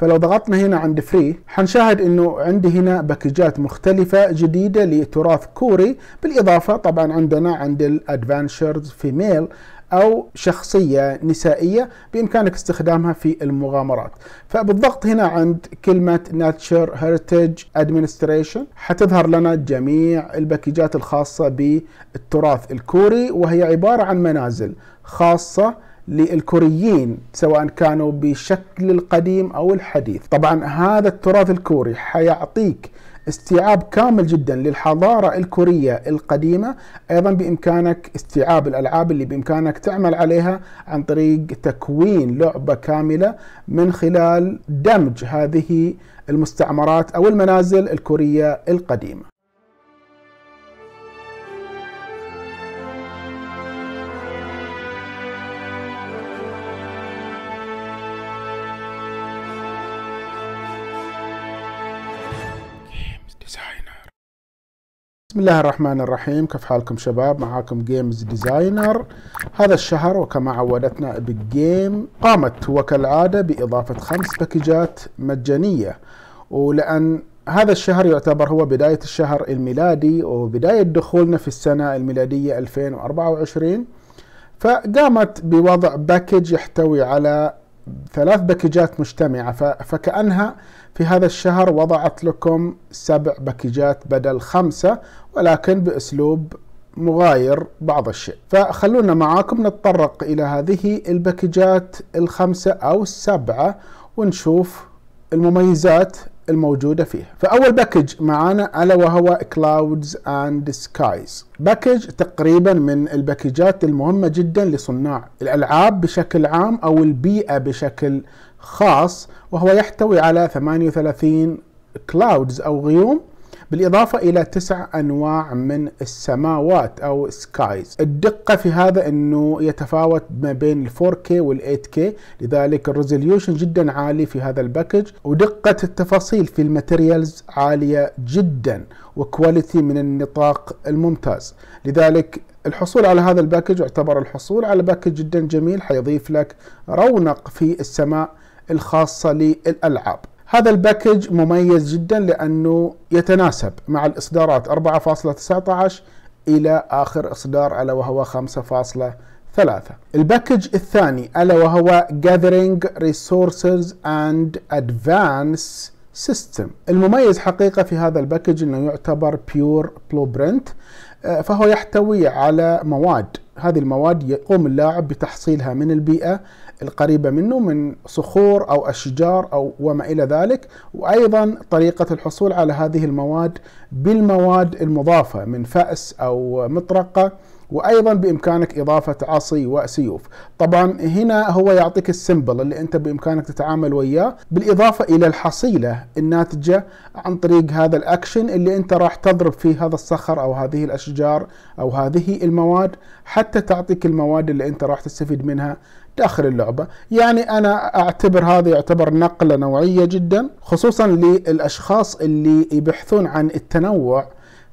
فلو ضغطنا هنا عند فري حنشاهد انه عندي هنا باكجات مختلفة جديدة لتراث كوري بالاضافة طبعا عندنا عند الادفانشرز فيميل او شخصية نسائية بامكانك استخدامها في المغامرات فبالضغط هنا عند كلمة ناتشر هيرتاج ادمنستريشن حتظهر لنا جميع الباكجات الخاصة بالتراث الكوري وهي عبارة عن منازل خاصة للكوريين سواء كانوا بشكل القديم او الحديث. طبعا هذا التراث الكوري حيعطيك استيعاب كامل جدا للحضاره الكوريه القديمه، ايضا بامكانك استيعاب الالعاب اللي بامكانك تعمل عليها عن طريق تكوين لعبه كامله من خلال دمج هذه المستعمرات او المنازل الكوريه القديمه. بسم الله الرحمن الرحيم كيف حالكم شباب معاكم جيمز ديزاينر هذا الشهر وكما عودتنا بالجيم جيم قامت وكالعادة بإضافة خمس باكجات مجانية ولأن هذا الشهر يعتبر هو بداية الشهر الميلادي وبداية دخولنا في السنة الميلادية 2024 فقامت بوضع باكج يحتوي على ثلاث باكجات مجتمعة فكأنها في هذا الشهر وضعت لكم سبع باكجات بدل خمسة ولكن بأسلوب مغاير بعض الشيء فخلونا معاكم نتطرق إلى هذه البكجات الخمسة أو السبعة ونشوف المميزات الموجودة فيه فأول باكج معانا ألا وهو كلاودز أند سكايز باكج تقريبا من الباكجات المهمة جدا لصناع الألعاب بشكل عام أو البيئة بشكل خاص وهو يحتوي على 38 كلاودز أو غيوم بالإضافة إلى تسع أنواع من السماوات أو سكايز الدقة في هذا أنه يتفاوت ما بين ال 4K وال 8K لذلك الريزوليوشن جدا عالي في هذا الباكج ودقة التفاصيل في الماتيريالز عالية جدا وكواليتي من النطاق الممتاز لذلك الحصول على هذا الباكج يعتبر الحصول على باكج جدا جميل حيضيف لك رونق في السماء الخاصة للألعاب هذا الباكج مميز جدا لأنه يتناسب مع الإصدارات 4.19 إلى آخر إصدار ألا وهو 5.3 الباكج الثاني ألا وهو Gathering Resources and Advanced سيستم المميز حقيقة في هذا الباكج أنه يعتبر بيور بلو برنت فهو يحتوي على مواد هذه المواد يقوم اللاعب بتحصيلها من البيئة القريبة منه من صخور أو أشجار أو وما إلى ذلك وأيضا طريقة الحصول على هذه المواد بالمواد المضافة من فأس أو مطرقة وايضا بامكانك اضافه عصي وسيوف طبعا هنا هو يعطيك السمبل اللي انت بامكانك تتعامل وياه بالاضافه الى الحصيله الناتجه عن طريق هذا الاكشن اللي انت راح تضرب فيه هذا الصخر او هذه الاشجار او هذه المواد حتى تعطيك المواد اللي انت راح تستفيد منها داخل اللعبة يعني أنا أعتبر هذا يعتبر نقلة نوعية جدا خصوصا للأشخاص اللي يبحثون عن التنوع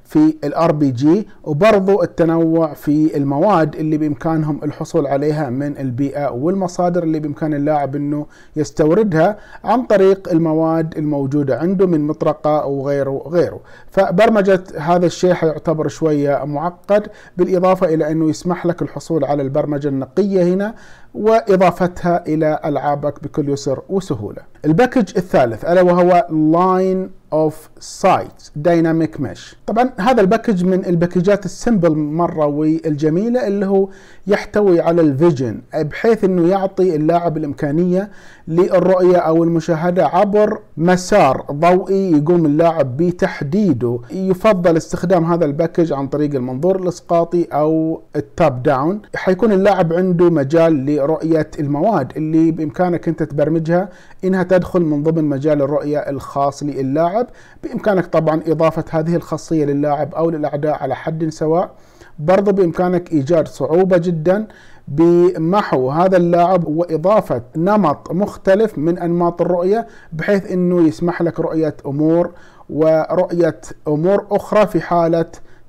في الار بي جي وبرضو التنوع في المواد اللي بامكانهم الحصول عليها من البيئه والمصادر اللي بامكان اللاعب انه يستوردها عن طريق المواد الموجوده عنده من مطرقه وغيره غيره فبرمجه هذا الشيء حيعتبر شويه معقد بالاضافه الى انه يسمح لك الحصول على البرمجه النقيه هنا واضافتها الى العابك بكل يسر وسهوله. الباكج الثالث الا وهو لاين اوف سايت دايناميك مش. طبعا هذا الباكج من الباكجات السمبل مره والجميله اللي هو يحتوي على الفيجن بحيث انه يعطي اللاعب الامكانيه للرؤيه او المشاهده عبر مسار ضوئي يقوم اللاعب بتحديده. يفضل استخدام هذا الباكج عن طريق المنظور الاسقاطي او التاب داون، حيكون اللاعب عنده مجال رؤيه المواد اللي بإمكانك أنت تبرمجها إنها تدخل من ضمن مجال الرؤية الخاص للاعب بإمكانك طبعا إضافة هذه الخاصية للاعب أو للأعداء على حد سواء برضو بإمكانك إيجاد صعوبة جدا بمحو هذا اللاعب وإضافة نمط مختلف من أنماط الرؤية بحيث أنه يسمح لك رؤية أمور ورؤية أمور أخرى في حالة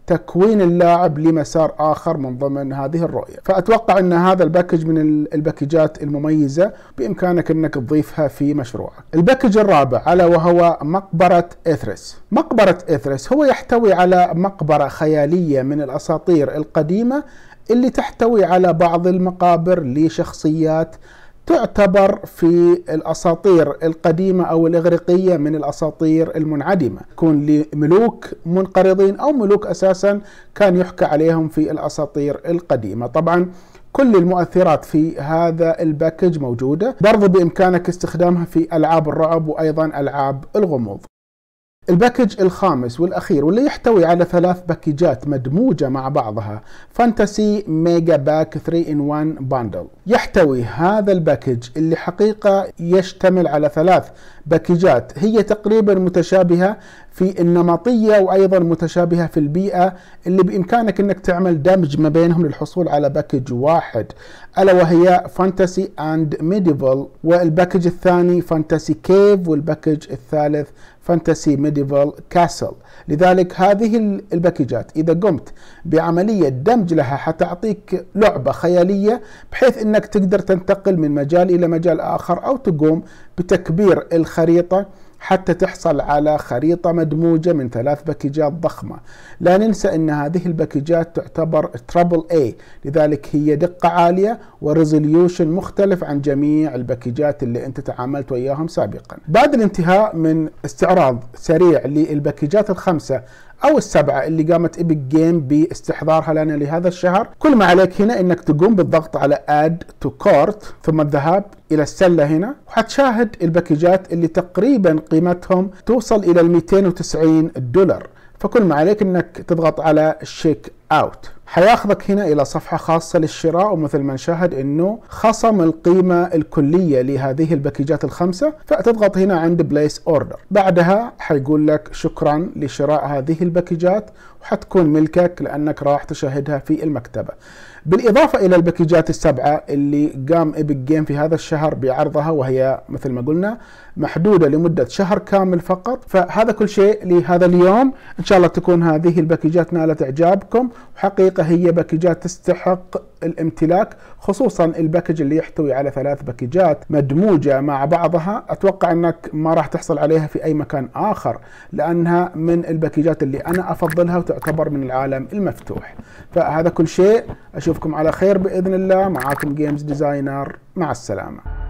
تكوين اللاعب لمسار اخر من ضمن هذه الرؤيه، فاتوقع ان هذا الباكج من الباكجات المميزه بامكانك انك تضيفها في مشروعك. الباكج الرابع الا وهو مقبره اثرس. مقبره اثرس هو يحتوي على مقبره خياليه من الاساطير القديمه اللي تحتوي على بعض المقابر لشخصيات تعتبر في الأساطير القديمة أو الإغريقية من الأساطير المنعدمة يكون لملوك منقرضين أو ملوك أساسا كان يحكى عليهم في الأساطير القديمة طبعا كل المؤثرات في هذا الباكج موجودة برضو بإمكانك استخدامها في ألعاب الرعب وأيضا ألعاب الغموض الباكج الخامس والأخير واللي يحتوي على ثلاث باكجات مدموجة مع بعضها فانتسي ميجا باك 3 ان 1 باندل يحتوي هذا الباكج اللي حقيقة يشتمل على ثلاث باكجات هي تقريبا متشابهة في النمطية وأيضا متشابهة في البيئة اللي بإمكانك أنك تعمل دمج ما بينهم للحصول على باكج واحد ألا وهي فانتسي أند ميديفال والباكج الثاني فانتسي كيف والباكج الثالث فانتسي ميديفال كاسل لذلك هذه الباكجات إذا قمت بعملية دمج لها حتعطيك لعبة خيالية بحيث أنك تقدر تنتقل من مجال إلى مجال آخر أو تقوم بتكبير الخريطة حتى تحصل على خريطة مدموجة من ثلاث باكجات ضخمة لا ننسى أن هذه الباكجات تعتبر ترابل A لذلك هي دقة عالية وريزوليوشن مختلف عن جميع الباكجات اللي أنت تعاملت وياهم سابقا بعد الانتهاء من استعراض سريع للباكجات الخمسة او السبعه اللي قامت ايبك جيم باستحضارها لنا لهذا الشهر كل ما عليك هنا انك تقوم بالضغط على اد تو كارت ثم الذهاب الى السله هنا وحتشاهد الباكجات اللي تقريبا قيمتهم توصل الى ال 290 دولار فكل ما عليك انك تضغط على شيك اوت حياخذك هنا الى صفحه خاصه للشراء ومثل ما نشاهد انه خصم القيمه الكليه لهذه الباكيجات الخمسه فتضغط هنا عند بليس اوردر بعدها حيقول لك شكرا لشراء هذه الباكيجات وحتكون ملكك لانك راح تشاهدها في المكتبه بالاضافه الى الباكيجات السبعه اللي قام ايبك جيم في هذا الشهر بعرضها وهي مثل ما قلنا محدوده لمده شهر كامل فقط فهذا كل شيء لهذا اليوم ان شاء الله تكون هذه الباكيجات نالت اعجابكم وحقيقه الحقيقة هي باكجات تستحق الامتلاك خصوصا الباكج اللي يحتوي على ثلاث باكجات مدموجة مع بعضها أتوقع أنك ما راح تحصل عليها في أي مكان آخر لأنها من الباكجات اللي أنا أفضلها وتعتبر من العالم المفتوح فهذا كل شيء أشوفكم على خير بإذن الله معاكم جيمز ديزاينر مع السلامة